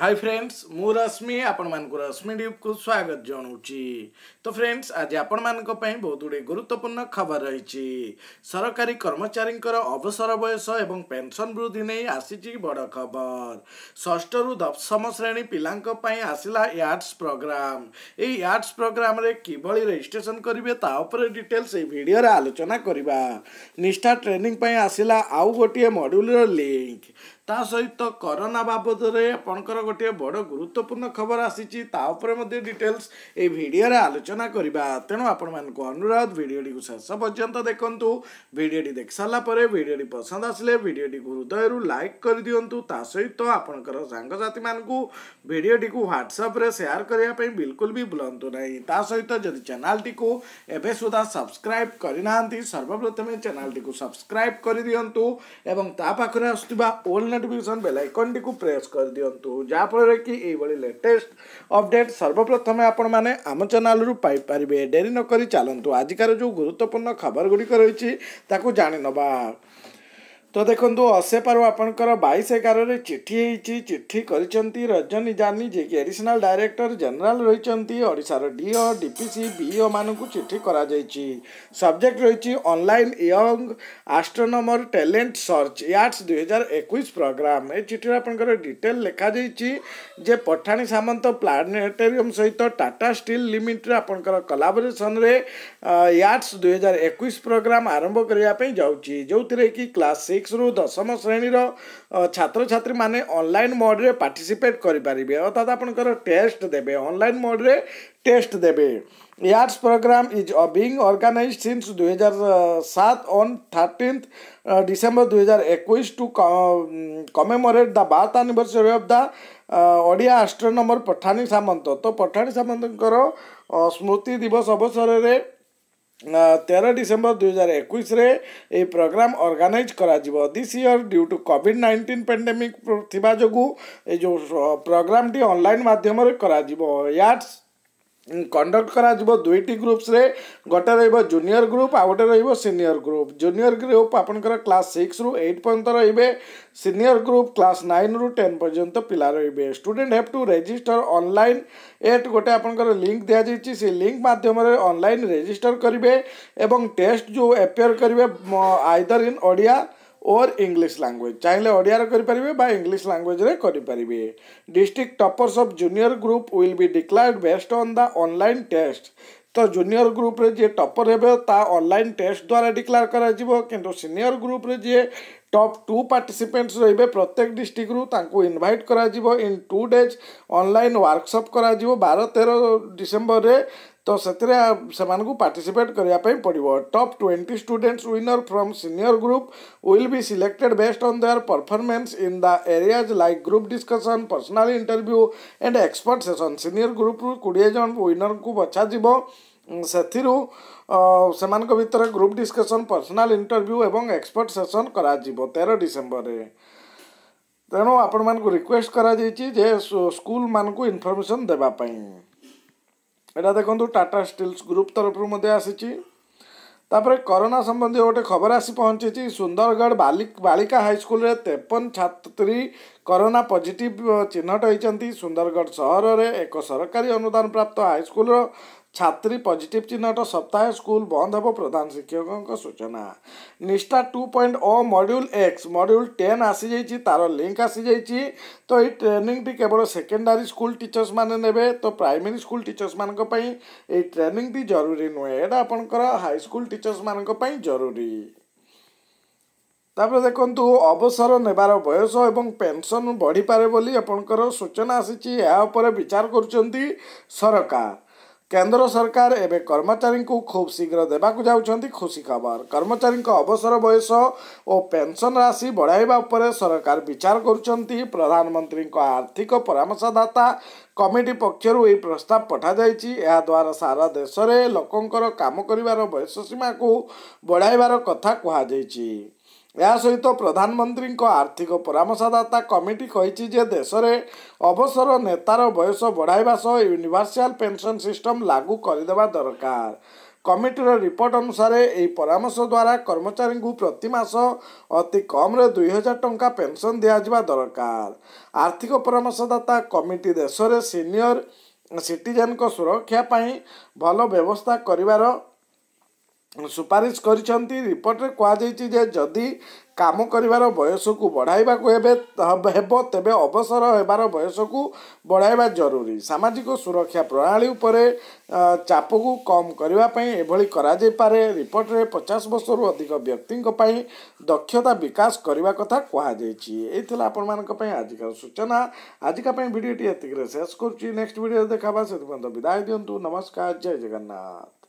high friends ମୁଁ ରଶ୍ମି ଆପଣମାନଙ୍କୁ ରଶ୍ମି ଡ୍ୟୁବ୍କୁ ସ୍ୱାଗତ ଜଣାଉଛି ତ ଫ୍ରେଣ୍ଡସ୍ ଆଜି ଆପଣମାନଙ୍କ ପାଇଁ ବହୁତ ଗୁଡ଼ିଏ ଗୁରୁତ୍ୱପୂର୍ଣ୍ଣ ଖବର ରହିଛି ସରକାରୀ କର୍ମଚାରୀଙ୍କର ଅବସର ବୟସ ଏବଂ ପେନ୍ସନ୍ ବୃଦ୍ଧି ନେଇ ଆସିଛି ବଡ଼ ଖବର ଷଷ୍ଠରୁ ଦଶମ ଶ୍ରେଣୀ ପିଲାଙ୍କ ପାଇଁ ଆସିଲା ୟାର୍ଡସ୍ ପ୍ରୋଗ୍ରାମ୍ ଏହି ୟାର୍ଡସ୍ ପ୍ରୋଗ୍ରାମ୍ରେ କିଭଳି ରେଜିଷ୍ଟ୍ରେସନ୍ କରିବେ ତା ଉପରେ ଡିଟେଲ୍ସ ଏହି ଭିଡ଼ିଓରେ ଆଲୋଚନା କରିବା ନିଷ୍ଠା ଟ୍ରେନିଂ ପାଇଁ ଆସିଲା ଆଉ ଗୋଟିଏ ମଡ୍ୟୁଲ୍ର ଲିଙ୍କ୍ ତା ସହିତ କରୋନା ବାବଦରେ ଆପଣଙ୍କର ଗୋଟିଏ ବଡ଼ ଗୁରୁତ୍ୱପୂର୍ଣ୍ଣ ଖବର ଆସିଛି ତା ଉପରେ ମଧ୍ୟ ଡିଟେଲ୍ସ ଏହି ଭିଡ଼ିଓରେ ଆଲୋଚନା କରିବା ତେଣୁ ଆପଣମାନଙ୍କୁ ଅନୁରୋଧ ଭିଡ଼ିଓଟିକୁ ଶେଷ ପର୍ଯ୍ୟନ୍ତ ଦେଖନ୍ତୁ ଭିଡ଼ିଓଟି ଦେଖିସାରିଲା ପରେ ଭିଡ଼ିଓଟି ପସନ୍ଦ ଆସିଲେ ଭିଡ଼ିଓଟିକୁ ହୃଦୟରୁ ଲାଇକ୍ କରିଦିଅନ୍ତୁ ତା ସହିତ ଆପଣଙ୍କର ସାଙ୍ଗସାଥିମାନଙ୍କୁ ଭିଡ଼ିଓଟିକୁ ହ୍ୱାଟ୍ସଆପ୍ରେ ସେୟାର କରିବା ପାଇଁ ବିଲକୁଲ ବି ଭୁଲନ୍ତୁ ନାହିଁ ତା ସହିତ ଯଦି ଚ୍ୟାନେଲ୍ଟିକୁ ଏବେ ସୁଦ୍ଧା ସବସ୍କ୍ରାଇବ୍ କରିନାହାନ୍ତି ସର୍ବପ୍ରଥମେ ଚ୍ୟାନେଲ୍ଟିକୁ ସବସ୍କ୍ରାଇବ୍ କରିଦିଅନ୍ତୁ ଏବଂ ତା ପାଖରେ ଆସୁଥିବା ଓଲ୍ ନୋଟିଫିକେସନ୍ ବେଲ୍ ଆଇକନ୍ଟିକୁ ପ୍ରେସ୍ କରିଦିଅନ୍ତୁ ଯାହାଫଳରେ କି ଏଇଭଳି ଲେଟେଷ୍ଟ ଅପଡ଼େଟ୍ ସର୍ବପ୍ରଥମେ ଆପଣମାନେ ଆମ ଚ୍ୟାନେଲ୍ରୁ ପାଇପାରିବେ ଡେରି ନକରି ଚାଲନ୍ତୁ ଆଜିକାର ଯେଉଁ ଗୁରୁତ୍ୱପୂର୍ଣ୍ଣ ଖବର ଗୁଡ଼ିକ ରହିଛି ତାକୁ ଜାଣିନେବା ତ ଦେଖନ୍ତୁ ଅସେପାରୁ ଆପଣଙ୍କର ବାଇଶ ଏଗାରରେ ଚିଠି ହେଇଛି ଚିଠି କରିଛନ୍ତି ରଜନୀ ଜାନି ଯିଏକି ଆଡ଼ିସନାଲ୍ ଡାଇରେକ୍ଟର ଜେନେରାଲ୍ ରହିଛନ୍ତି ଓଡ଼ିଶାର ଡିଓ ଡିପିସି ବିଓ ମାନଙ୍କୁ ଚିଠି କରାଯାଇଛି ସବଜେକ୍ଟ ରହିଛି online young astronomer talent search ୟାର୍ଡସ୍ ଦୁଇହଜାର ଏକୋଇଶ ପ୍ରୋଗ୍ରାମ୍ ଏ ଚିଠିରେ ଆପଣଙ୍କର ଡିଟେଲ୍ ଲେଖାଯାଇଛି ଯେ ପଠାଣି ସାମନ୍ତ ପ୍ଲାନେଟୋରିୟମ୍ ସହିତ ଟାଟା ଷ୍ଟିଲ୍ ଲିମିଟେଡ୍ ଆପଣଙ୍କର କଲାବୋରେସନ୍ରେ ୟାର୍ଡସ୍ ଦୁଇହଜାର ଏକୋଇଶ ପ୍ରୋଗ୍ରାମ୍ ଆରମ୍ଭ କରିବା ପାଇଁ ଯାଉଛି ଯେଉଁଥିରେ କି କ୍ଲାସ୍ ସିକ୍ସ ସିକ୍ସରୁ ଦଶମ ଶ୍ରେଣୀର ଛାତ୍ରଛାତ୍ରୀମାନେ ଅନଲାଇନ୍ ମୋଡ଼୍ରେ ପାର୍ଟିସିପେଟ୍ କରିପାରିବେ ଅର୍ଥାତ୍ ଆପଣଙ୍କର ଟେଷ୍ଟ ଦେବେ ଅନଲାଇନ୍ ମୋଡ଼୍ରେ ଟେଷ୍ଟ ଦେବେ years programme is being organise since দুই হাজার সাত অন থার্টিন্থ ডিসেম্বর দুই হাজার একুশ to commemorate the birth anniversary of the Odia astronomer Pathani Samanta ତ ପଠାଣି ସାମନ୍ତଙ୍କର ସ୍ମୃତି ଦିବସ ଅବସରରେ ତେର ଡିସେମ୍ବର ଦୁଇହଜାର ଏକୋଇଶରେ ଏହି ପ୍ରୋଗ୍ରାମ ଅର୍ଗାନାଇଜ୍ କରାଯିବ this year due to COVID nineteen pandemic ଥିବା ଯୋଗୁଁ ଏ ଯେଉଁ ପ୍ରୋଗ୍ରାମଟି ଅନଲାଇନ୍ ମାଧ୍ୟମରେ କରାଯିବ ୟାଟ୍ସ कंडक्ट कर दुईट ग्रुप्स गोटे रुनिअर ग्रुप आ गए रोज सीनियर ग्रुप जूनियर ग्रुप आप क्लास सिक्स रु एट पर्यत रे सीनियर ग्रुप क्लास नाइन रु टेन पर्यंत पिला रे student have to register online एट गोटे आप लिंक दि जाइए से लिंक मध्यम अनल रेजिटर करेंगे टेस्ट जो एपेयर करेंगे either in Odia or English language ଚାହିଁଲେ ଓଡ଼ିଆରେ କରିପାରିବେ ବା ଇଂଲିଶ ଲାଙ୍ଗୁଏଜ୍ରେ କରିପାରିବେ district toppers of junior group will be declared based on the online test ତ ଜୁନିୟର ଗ୍ରୁପ୍ରେ ଯିଏ ଟପର୍ ହେବେ ତା ଅନଲାଇନ୍ ଟେଷ୍ଟ ଦ୍ୱାରା ଡିକ୍ଲାର୍ କରାଯିବ କିନ୍ତୁ ସିନିୟର ଗ୍ରୁପ୍ରେ ଯିଏ ଟପ୍ ଟୁ ପାର୍ଟିସିପେଣ୍ଟସ୍ ରହିବେ ପ୍ରତ୍ୟେକ ଡିଷ୍ଟ୍ରିକ୍ଟରୁ ତାଙ୍କୁ ଇନଭାଇଟ୍ କରାଯିବ in two days online workshop କରାଯିବ ବାର ତେର ଡିସେମ୍ବରରେ ତ ସେଥିରେ ସେମାନଙ୍କୁ ପାର୍ଟିସିପେଟ୍ କରିବା ପାଇଁ ପଡ଼ିବ top twenty students winner from senior group will be selected based on their performance in the areas like group discussion personal interview and expert session senior ଗ୍ରୁପ୍ରୁ କୋଡ଼ିଏ ଜଣ ୱିନର୍ଙ୍କୁ ବଛାଯିବ ସେଥିରୁ ସେମାନଙ୍କ ଭିତରେ ଗ୍ରୁପ୍ ଡିସ୍କସନ୍ ପର୍ସନାଲ୍ ଇଣ୍ଟରଭ୍ୟୁ ଏବଂ ଏକ୍ସପର୍ଟ ସେସନ୍ କରାଯିବ ତେର ଡିସେମ୍ବରରେ ତେଣୁ ଆପଣମାନଙ୍କୁ ରିକ୍ୱେଷ୍ଟ କରାଯାଇଛି ଯେ ସ୍କୁଲମାନଙ୍କୁ ଇନଫର୍ମେସନ୍ ଦେବା ପାଇଁ ଏଇଟା ଦେଖନ୍ତୁ ଟାଟା ଷ୍ଟିଲ୍ସ ଗ୍ରୁପ୍ ତରଫରୁ ମଧ୍ୟ ଆସିଛି ତାପରେ କରୋନା ସମ୍ବନ୍ଧୀୟ ଗୋଟେ ଖବର ଆସି ପହଞ୍ଚିଛି ସୁନ୍ଦରଗଡ଼ ବାଲି ବାଳିକା ହାଇସ୍କୁଲରେ ତେପନ ଛାତ୍ରୀ କରୋନା ପଜିଟିଭ୍ ଚିହ୍ନଟ ହୋଇଛନ୍ତି ସୁନ୍ଦରଗଡ଼ ସହରରେ ଏକ ସରକାରୀ ଅନୁଦାନ ପ୍ରାପ୍ତ ହାଇସ୍କୁଲର ଛାତ୍ରୀ ପଜିଟିଭ ଚିହ୍ନଟ ସପ୍ତାହେ ସ୍କୁଲ ବନ୍ଦ ହେବ ପ୍ରଧାନ ଶିକ୍ଷକଙ୍କ ସୂଚନା ନିଷ୍ଠା ଟୁ ପଏଣ୍ଟ ଓ ମଡ୍ୟୁଲ ଏକ୍ସ ମଡ୍ୟୁଲ ଟେନ୍ ଆସିଯାଇଛି ତାର ଲିଙ୍କ ଆସିଯାଇଛି ତ ଏଇ ଟ୍ରେନିଂଟି କେବଳ ସେକେଣ୍ଡାରୀ ସ୍କୁଲ ଟିଚର୍ସ ମାନେ ନେବେ ତ ପ୍ରାଇମେରୀ ସ୍କୁଲ ଟିଚର୍ସ ମାନଙ୍କ ପାଇଁ ଏଇ ଟ୍ରେନିଂଟି ଜରୁରୀ ନୁହେଁ ଏଇଟା ଆପଣଙ୍କର ହାଇସ୍କୁଲ ଟିଚର୍ସ ମାନଙ୍କ ପାଇଁ ଜରୁରୀ ତାପରେ ଦେଖନ୍ତୁ ଅବସର ନେବାର ବୟସ ଏବଂ ପେନ୍ସନ୍ ବଢ଼ିପାରେ ବୋଲି ଆପଣଙ୍କର ସୂଚନା ଆସିଛି ଏହା ଉପରେ ବିଚାର କରୁଛନ୍ତି ସରକାର କେନ୍ଦ୍ର ସରକାର ଏବେ କର୍ମଚାରୀଙ୍କୁ ଖୁବ୍ ଶୀଘ୍ର ଦେବାକୁ ଯାଉଛନ୍ତି ଖୁସି ଖବର କର୍ମଚାରୀଙ୍କ ଅବସର ବୟସ ଓ ପେନ୍ସନ୍ ରାଶି ବଢ଼ାଇବା ଉପରେ ସରକାର ବିଚାର କରୁଛନ୍ତି ପ୍ରଧାନମନ୍ତ୍ରୀଙ୍କ ଆର୍ଥିକ ପରାମର୍ଶଦାତା କମିଟି ପକ୍ଷରୁ ଏହି ପ୍ରସ୍ତାବ ପଠାଯାଇଛି ଏହାଦ୍ୱାରା ସାରା ଦେଶରେ ଲୋକଙ୍କର କାମ କରିବାର ବୟସ ସୀମାକୁ ବଢ଼ାଇବାର କଥା କୁହାଯାଇଛି ଏହା ସହିତ ପ୍ରଧାନମନ୍ତ୍ରୀଙ୍କ ଆର୍ଥିକ ପରାମର୍ଶଦାତା କମିଟି କହିଛି ଯେ ଦେଶରେ ଅବସର ନେତାର ବୟସ ବଢ଼ାଇବା ସହ ୟୁନିଭର୍ସାଲ୍ ପେନ୍ସନ୍ ସିଷ୍ଟମ୍ ଲାଗୁ କରିଦେବା ଦରକାର କମିଟିର ରିପୋର୍ଟ ଅନୁସାରେ ଏହି ପରାମର୍ଶ ଦ୍ୱାରା କର୍ମଚାରୀଙ୍କୁ ପ୍ରତି ମାସ ଅତି କମ୍ରେ ଦୁଇହଜାର ଟଙ୍କା ପେନ୍ସନ୍ ଦିଆଯିବା ଦରକାର ଆର୍ଥିକ ପରାମର୍ଶଦାତା କମିଟି ଦେଶରେ ସିନିୟର ସିଟିଜେନ୍ଙ୍କ ସୁରକ୍ଷା ପାଇଁ ଭଲ ବ୍ୟବସ୍ଥା କରିବାର ସୁପାରିଶ କରିଛନ୍ତି ରିପୋର୍ଟରେ କୁହାଯାଇଛି ଯେ ଯଦି କାମ କରିବାର ବୟସକୁ ବଢ଼ାଇବାକୁ ଏବେ ହେବ ତେବେ ଅବସର ହେବାର ବୟସକୁ ବଢ଼ାଇବା ଜରୁରୀ ସାମାଜିକ ସୁରକ୍ଷା ପ୍ରଣାଳୀ ଉପରେ ଚାପକୁ କମ୍ କରିବା ପାଇଁ ଏଭଳି କରାଯାଇପାରେ ରିପୋର୍ଟରେ ପଚାଶ ବର୍ଷରୁ ଅଧିକ ବ୍ୟକ୍ତିଙ୍କ ପାଇଁ ଦକ୍ଷତା ବିକାଶ କରିବା କଥା କୁହାଯାଇଛି ଏଇ ଥିଲା ଆପଣମାନଙ୍କ ପାଇଁ ଆଜିକାର ସୂଚନା ଆଜିକା ପାଇଁ ଭିଡ଼ିଓଟି ଏତିକିରେ ଶେଷ କରୁଛି ନେକ୍ସଟ ଭିଡ଼ିଓରେ ଦେଖାବା ସେଥିପାଇଁ ବିଦାୟ ଦିଅନ୍ତୁ ନମସ୍କାର ଜୟ ଜଗନ୍ନାଥ